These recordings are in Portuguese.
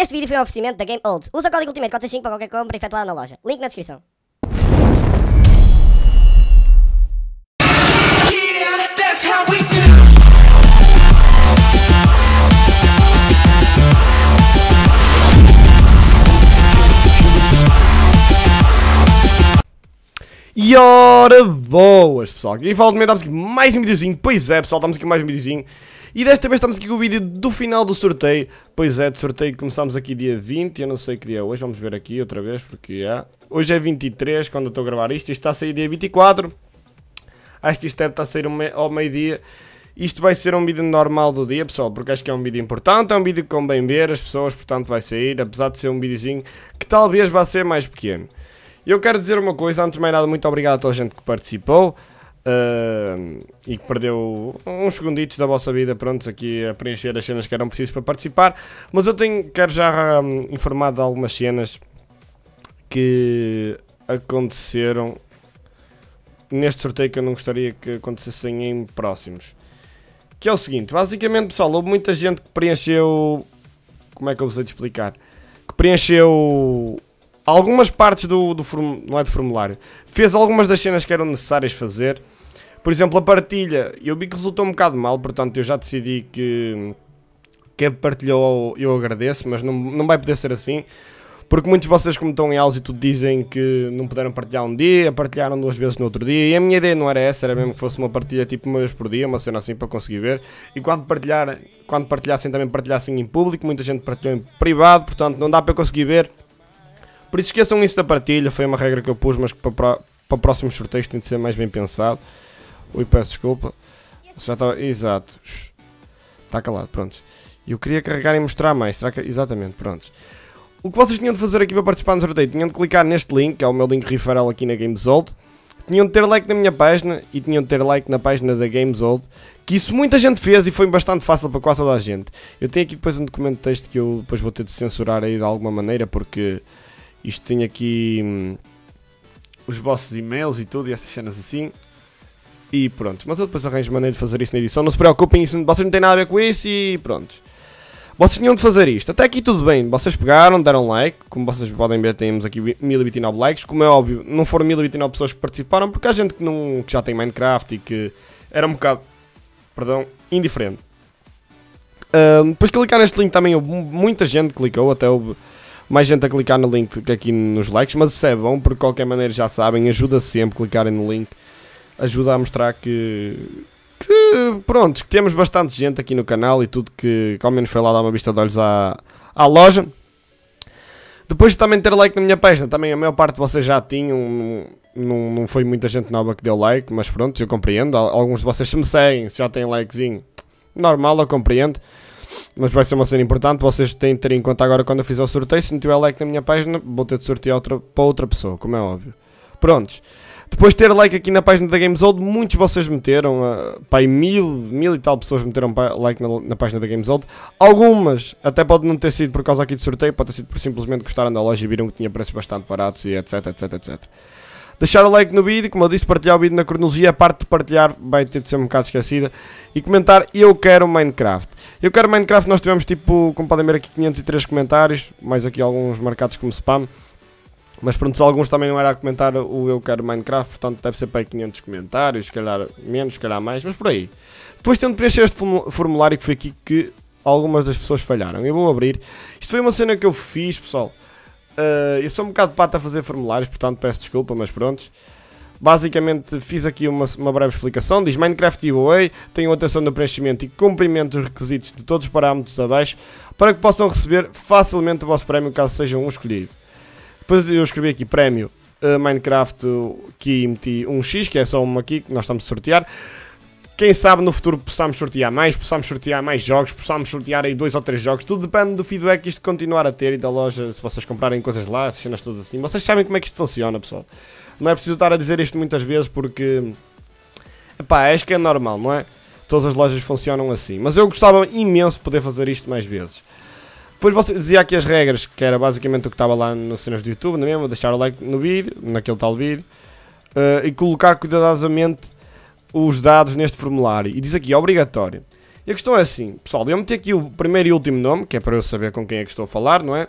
Este vídeo foi um oferecimento da Game Olds. Usa o código Ultimate 45 para qualquer compra efetuada na loja. Link na descrição. Yeah, E ora boas, pessoal. E falo também, estamos aqui mais um videozinho. Pois é, pessoal, estamos aqui mais um videozinho. E desta vez estamos aqui com o vídeo do final do sorteio. Pois é, de sorteio começámos aqui dia 20. Eu não sei que dia é hoje. Vamos ver aqui outra vez, porque é. Hoje é 23, quando eu estou a gravar isto. Isto está a sair dia 24. Acho que isto deve estar a sair ao meio-dia. Isto vai ser um vídeo normal do dia, pessoal, porque acho que é um vídeo importante, é um vídeo que convém ver as pessoas, portanto vai sair, apesar de ser um videozinho que talvez vá ser mais pequeno eu quero dizer uma coisa, antes de mais nada, muito obrigado a toda a gente que participou. Uh, e que perdeu uns segunditos da vossa vida, prontos, aqui a preencher as cenas que eram precisas para participar. Mas eu tenho, quero já um, informar de algumas cenas que aconteceram neste sorteio que eu não gostaria que acontecessem em próximos. Que é o seguinte, basicamente pessoal, houve muita gente que preencheu. Como é que eu vos hei de explicar? Que preencheu algumas partes do, do não é do formulário, fez algumas das cenas que eram necessárias fazer. Por exemplo, a partilha, eu vi que resultou um bocado mal, portanto eu já decidi que quem partilhou eu agradeço, mas não, não vai poder ser assim. Porque muitos de vocês, como estão em aulas e tudo, dizem que não puderam partilhar um dia, partilharam duas vezes no outro dia. E a minha ideia não era essa, era mesmo que fosse uma partilha tipo uma vez por dia, uma cena assim para conseguir ver. E quando, partilhar, quando partilhassem, também partilhassem em público. Muita gente partilhou em privado, portanto não dá para eu conseguir ver. Por isso esqueçam isso da partilha, foi uma regra que eu pus, mas que para, para próximos sorteios tem de ser mais bem pensado. Ui, peço desculpa. Já estava. Tá, exato. Está calado, pronto. Eu queria carregar e mostrar mais. Será que... Exatamente, pronto O que vocês tinham de fazer aqui para participar no sorteio? Tinham de clicar neste link, que é o meu link referral aqui na Gamesold Tinham de ter like na minha página e tinham de ter like na página da Gamesold Que isso muita gente fez e foi bastante fácil para quase toda a gente. Eu tenho aqui depois um documento de texto que eu depois vou ter de censurar aí de alguma maneira, porque isto tem aqui hum, os vossos e-mails e tudo, e essas cenas assim. E pronto, mas eu depois arranjo maneira de fazer isso na edição. Não se preocupem, isso, vocês não têm nada a ver com isso e pronto. Vocês tinham de fazer isto. Até aqui tudo bem. Vocês pegaram, deram like. Como vocês podem ver, temos aqui 1029 likes. Como é óbvio, não foram 1029 pessoas que participaram, porque há gente que, não, que já tem Minecraft e que era um bocado, perdão, indiferente. Uh, depois clicar neste link também houve muita gente clicou, até houve mais gente a clicar no link que aqui nos likes, mas isso é bom, porque de qualquer maneira já sabem, ajuda sempre clicarem no link, ajuda a mostrar que, que pronto, que temos bastante gente aqui no canal e tudo que, que ao menos foi lá dar uma vista de olhos à, à loja. Depois de também ter like na minha página, também a maior parte de vocês já tinham, não, não foi muita gente nova que deu like, mas pronto, eu compreendo, alguns de vocês se me seguem, se já têm likezinho, normal, eu compreendo mas vai ser uma cena importante. Vocês têm de ter em conta agora quando eu fizer o sorteio. Se não tiver like na minha página, vou ter de sortear outra, para outra pessoa, como é óbvio. Prontos. Depois de ter like aqui na página da Old, muitos de vocês meteram, uh, ah, pai, mil, mil e tal pessoas meteram like na, na página da Old. Algumas até pode não ter sido por causa aqui do sorteio, pode ter sido por simplesmente gostaram da loja e viram que tinha preços bastante baratos e etc, etc, etc. Deixar o like no vídeo, como eu disse, partilhar o vídeo na cronologia, a parte de partilhar vai ter de ser um bocado esquecida. E comentar, eu quero Minecraft. Eu quero Minecraft, nós tivemos tipo, como podem ver aqui, 503 comentários, mais aqui alguns marcados como spam. Mas pronto, alguns também não era a comentar o eu quero Minecraft, portanto deve ser para aí 500 comentários, se calhar menos, se calhar mais, mas por aí. Depois tendo preencher este formulário que foi aqui que algumas das pessoas falharam. Eu vou abrir. Isto foi uma cena que eu fiz, pessoal. Uh, eu sou um bocado pato a fazer formulários, portanto peço desculpa, mas prontos. Basicamente fiz aqui uma, uma breve explicação, diz Minecraft Giveaway, tenham atenção no preenchimento e cumprimento dos requisitos de todos os parâmetros abaixo para que possam receber facilmente o vosso prémio caso sejam um escolhido. Depois eu escrevi aqui prémio uh, Minecraft eh, Key MT 1x, que é só uma aqui que nós estamos a sortear. Quem sabe no futuro possamos sortear mais, possamos sortear mais jogos, possamos sortear aí dois ou três jogos. Tudo depende do feedback que isto continuar a ter e da loja, se vocês comprarem coisas lá, as cenas todas assim. Vocês sabem como é que isto funciona, pessoal. Não é preciso estar a dizer isto muitas vezes porque... Epá, acho é que é normal, não é? Todas as lojas funcionam assim. Mas eu gostava imenso poder fazer isto mais vezes. Depois você dizia aqui as regras, que era basicamente o que estava lá nos cenas do YouTube, não é mesmo? Deixar o like no vídeo, naquele tal vídeo. Uh, e colocar cuidadosamente os dados neste formulário. E diz aqui, obrigatório. E a questão é assim, pessoal, eu meti aqui o primeiro e último nome, que é para eu saber com quem é que estou a falar, não é?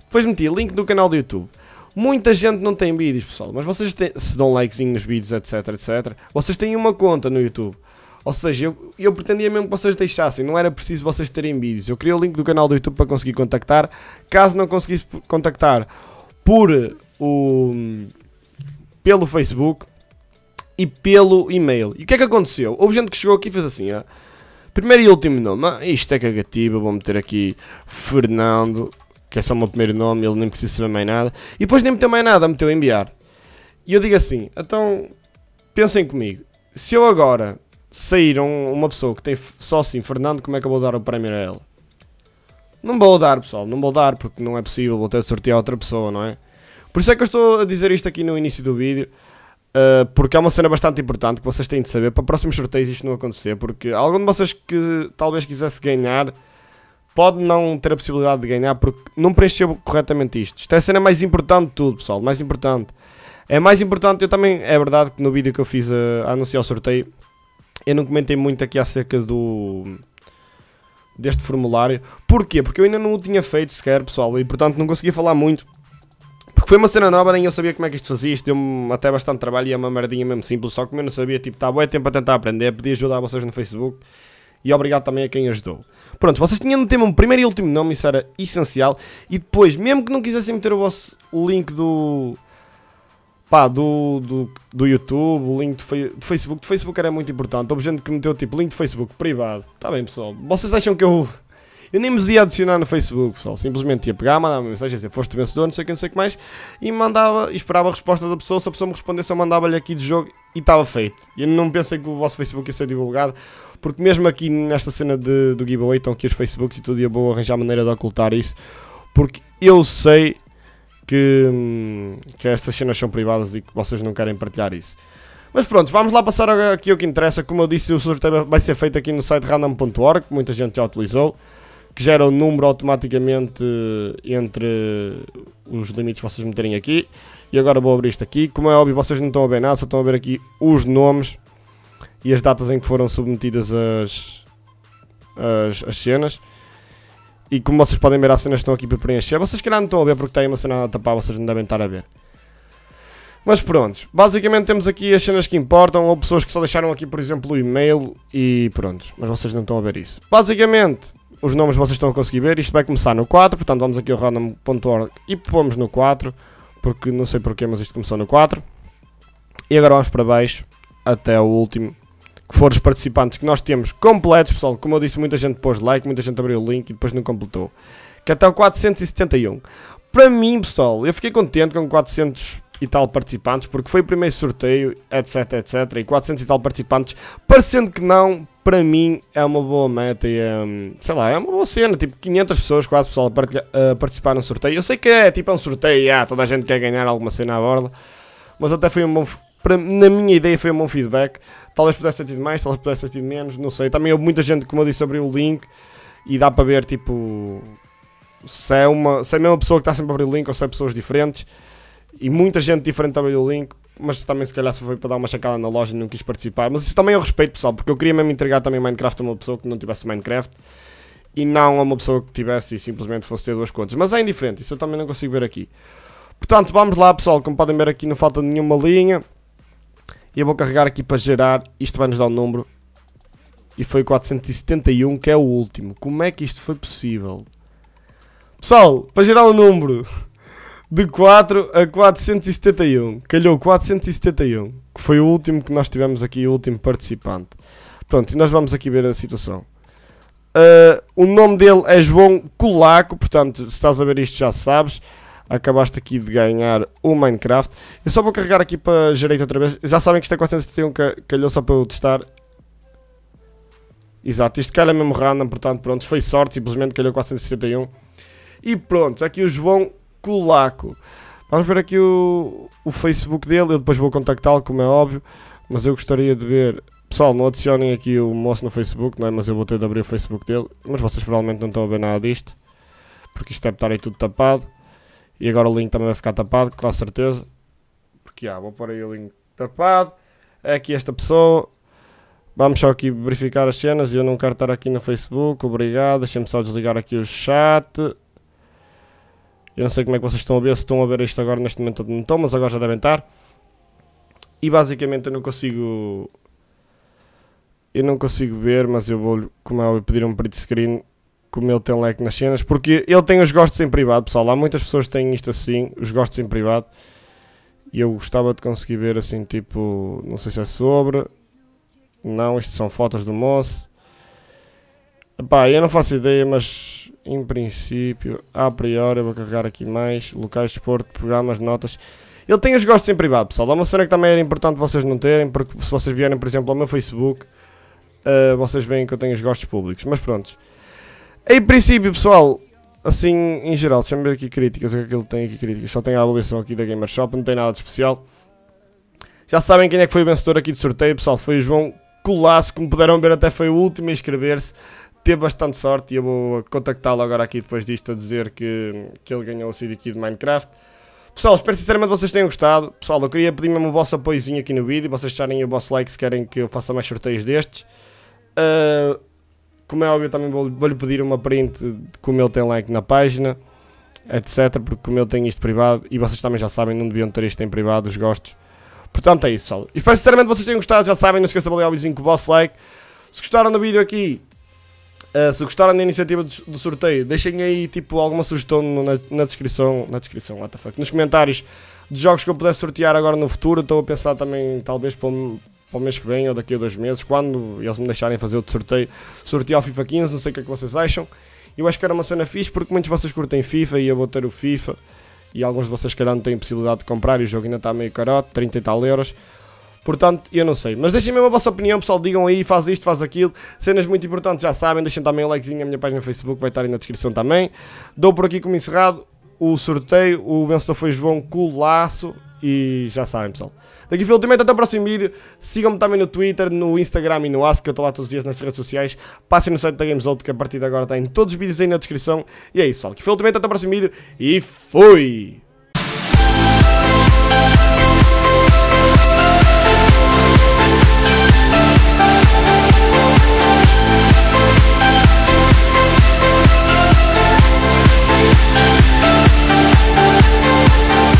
Depois meti link do canal do YouTube. Muita gente não tem vídeos, pessoal, mas vocês têm, se dão likezinho nos vídeos, etc, etc, vocês têm uma conta no YouTube. Ou seja, eu, eu pretendia mesmo que vocês deixassem, não era preciso vocês terem vídeos. Eu criei o link do canal do YouTube para conseguir contactar. Caso não conseguisse contactar por o pelo Facebook, e pelo e-mail. E o que é que aconteceu? Houve gente que chegou aqui e fez assim, ó. Primeiro e último nome. Ah, isto é cagativo, vou meter aqui Fernando, que é só o meu primeiro nome, ele nem precisa saber mais nada. E depois nem meteu mais nada, meteu enviar. E eu digo assim, então, pensem comigo. Se eu agora sair um, uma pessoa que tem só assim Fernando, como é que eu vou dar o prémio a ela? Não vou dar, pessoal, não vou dar, porque não é possível, vou ter de sortear outra pessoa, não é? Por isso é que eu estou a dizer isto aqui no início do vídeo. Ah, porque é uma cena bastante importante que vocês têm de saber para próximos sorteios isto não acontecer. Porque algum de vocês que talvez quisesse ganhar pode não ter a possibilidade de ganhar porque não preencheu corretamente isto. Esta é a cena mais importante de tudo, pessoal. Mais importante. É mais importante, eu também. É verdade que no vídeo que eu fiz a, ah, a anunciar o sorteio eu não comentei muito aqui acerca do deste formulário. Porquê? Porque eu ainda não o tinha feito sequer, pessoal, e portanto não conseguia falar muito foi uma cena nova, nem eu sabia como é que isto fazia, isto deu-me até bastante trabalho e é uma merdinha mesmo simples, só que eu não sabia, tipo, está bom tempo a tentar aprender, pedi ajuda a vocês no Facebook e obrigado também a quem ajudou. Pronto, vocês tinham de ter um primeiro e último nome, isso era essencial, e depois, mesmo que não quisessem meter o vosso link do... Pá, do, do, do YouTube, o link do, do Facebook, do Facebook era muito importante, houve gente que meteu tipo link do Facebook privado, tá bem pessoal, vocês acham que eu eu nem me ia adicionar no Facebook, pessoal. Simplesmente ia pegar, mandava uma mensagem, dizer, foste vencedor, não sei o que, não sei o que mais. E mandava, e esperava a resposta da pessoa. Se a pessoa me respondesse, eu mandava-lhe aqui de jogo e estava feito. E não pensei que o vosso Facebook ia ser divulgado. Porque mesmo aqui nesta cena de, do giveaway estão aqui os Facebooks e tudo, e eu vou arranjar maneira de ocultar isso. Porque eu sei que, hum, que essas cenas são privadas e que vocês não querem partilhar isso. Mas pronto, vamos lá passar aqui o que interessa. Como eu disse, o sorteio vai ser feito aqui no site random.org, muita gente já utilizou que gera o número automaticamente eh, entre os limites que vocês meterem aqui. E agora vou abrir isto aqui. Como é óbvio, vocês não estão a ver nada, só estão a ver aqui os nomes e as datas em que foram submetidas as, as, as cenas. E como vocês podem ver, as cenas estão aqui para preencher. Vocês calhar não estão a ver porque tem uma cena a tapar, vocês não devem estar a ver. Mas pronto, basicamente temos aqui as cenas que importam, ou pessoas que só deixaram aqui, por exemplo, o e-mail e pronto. Mas vocês não estão a ver isso. Basicamente, os nomes vocês estão a conseguir ver. Isto vai começar no 4, portanto vamos aqui ao random.org e pomos no 4, porque não sei porquê, mas isto começou no 4. E agora vamos para baixo, até o último, que foram os participantes que nós temos completos, pessoal. Como eu disse, muita gente pôs like, muita gente abriu o link e depois não completou. Que até o 471. Para mim, pessoal, eu fiquei contente com 400 e tal participantes, porque foi o primeiro sorteio, etc, etc, e 400 e tal participantes, parecendo que não, para mim é uma boa meta e um, sei lá, é uma boa cena, tipo 500 pessoas quase pessoal a, participar num sorteio. Eu sei que é tipo é um sorteio, yeah, toda a gente quer ganhar alguma cena à borda, mas até foi um bom, para, na minha ideia foi um bom feedback. Talvez pudesse ter tido mais, talvez pudesse ter tido menos, não sei. Também houve muita gente, como eu disse, abriu o link e dá para ver tipo se é, uma, se é a mesma pessoa que está sempre a abrir o link ou se é pessoas diferentes e muita gente diferente também do Link, mas também se calhar se foi para dar uma chacada na loja e não quis participar. Mas isso também eu é respeito, pessoal, porque eu queria mesmo entregar também Minecraft a uma pessoa que não tivesse Minecraft e não a uma pessoa que tivesse e simplesmente fosse ter duas contas. Mas é indiferente, isso eu também não consigo ver aqui. Portanto, vamos lá, pessoal, como podem ver aqui não falta nenhuma linha. E eu vou carregar aqui para gerar, isto vai nos dar um número. E foi 471, que é o último. Como é que isto foi possível? Pessoal, para gerar o um número de 4 a 471. Calhou 471, que foi o último que nós tivemos aqui, o último participante. Pronto, e nós vamos aqui ver a situação. Uh, o nome dele é João Colaco, portanto, se estás a ver isto já sabes. Acabaste aqui de ganhar o Minecraft. Eu só vou carregar aqui para direita outra vez. Já sabem que isto é 471, calhou só para eu testar. Exato, isto calha mesmo random, portanto, pronto, foi sorte, simplesmente calhou 471. E pronto, aqui o João Colaco, Vamos ver aqui o, o Facebook dele, eu depois vou contactá-lo, como é óbvio, mas eu gostaria de ver. Pessoal, não adicionem aqui o moço no Facebook, não é? mas eu vou ter de abrir o Facebook dele. Mas vocês provavelmente não estão a ver nada disto, porque isto deve estar aí tudo tapado. E agora o link também vai ficar tapado, com certeza. Porque há ah, vou pôr aí o link tapado. É aqui esta pessoa. Vamos só aqui verificar as cenas. Eu não quero estar aqui no Facebook. Obrigado. Deixem-me só desligar aqui o chat. Eu não sei como é que vocês estão a ver, se estão a ver isto agora neste momento ou não estão, mas agora já devem estar. E basicamente eu não consigo. Eu não consigo ver, mas eu vou, como é, pedir um print screen como ele tem like nas cenas, porque ele tem os gostos em privado, pessoal. Há muitas pessoas que têm isto assim, os gostos em privado. E eu gostava de conseguir ver assim, tipo, não sei se é sobre. Não, isto são fotos do moço. Pá, eu não faço ideia, mas em princípio, a priori, eu vou carregar aqui mais, locais de esporte, programas, notas. Ele tem os gostos em privado, pessoal. É uma cena que também era importante vocês não terem, porque se vocês vierem, por exemplo, ao meu Facebook, uh, vocês veem que eu tenho os gostos públicos. Mas pronto. Em princípio, pessoal, assim, em geral, deixa-me ver aqui críticas, o que é que ele tem aqui críticas? Só tem a avaliação aqui da Shop, não tem nada de especial. Já sabem quem é que foi o vencedor aqui do sorteio, pessoal, foi o João Colasso, como puderam ver até foi o último a inscrever-se teve bastante sorte e eu vou contactá-lo agora aqui depois disto a dizer que, que ele ganhou o CD aqui de Minecraft. Pessoal, espero sinceramente que vocês tenham gostado. Pessoal, eu queria pedir mesmo o vosso apoiozinho aqui no vídeo, vocês deixarem o vosso like se querem que eu faça mais sorteios destes. Uh, como é óbvio, também vou-lhe vou pedir uma print de como ele tem like na página, etc. Porque como eu tenho isto privado, e vocês também já sabem, não deviam ter isto em privado, os gostos. Portanto, é isso, pessoal. E espero sinceramente que vocês tenham gostado, já sabem, não se esqueçam de avaliar o vizinho com o vosso like. Se gostaram do vídeo aqui, Uh, se gostaram da iniciativa do, do, sorteio, deixem aí tipo alguma sugestão na, na, descrição, na descrição, what the fuck, nos comentários de jogos que eu pudesse sortear agora no futuro. Estou a pensar também, talvez, para o, para o mês que vem ou daqui a dois meses, quando eles me deixarem fazer outro sorteio, sorteio o FIFA 15, não sei o que é que vocês acham. Eu acho que era uma cena fixe porque muitos de vocês curtem FIFA e eu vou ter o FIFA. E alguns de vocês, calhar, não têm possibilidade de comprar e o jogo ainda está meio carote, 30 e tal euros. Portanto, eu não sei. Mas deixem mesmo a vossa opinião, pessoal. Digam aí, faz isto, faz aquilo. Cenas muito importantes, já sabem. Deixem também o likezinho. A minha página no Facebook vai estar aí na descrição também. Dou por aqui como encerrado o sorteio. O vencedor foi João Colaço. E já sabem, pessoal. Daqui foi o ultimate, até o próximo vídeo. Sigam-me também no Twitter, no Instagram e no Ask, que eu estou lá todos os dias nas redes sociais. Passem no site da Games que a partir de agora tem todos os vídeos aí na descrição. E é isso, pessoal. Daqui foi o ultimate, até o próximo vídeo. E fui!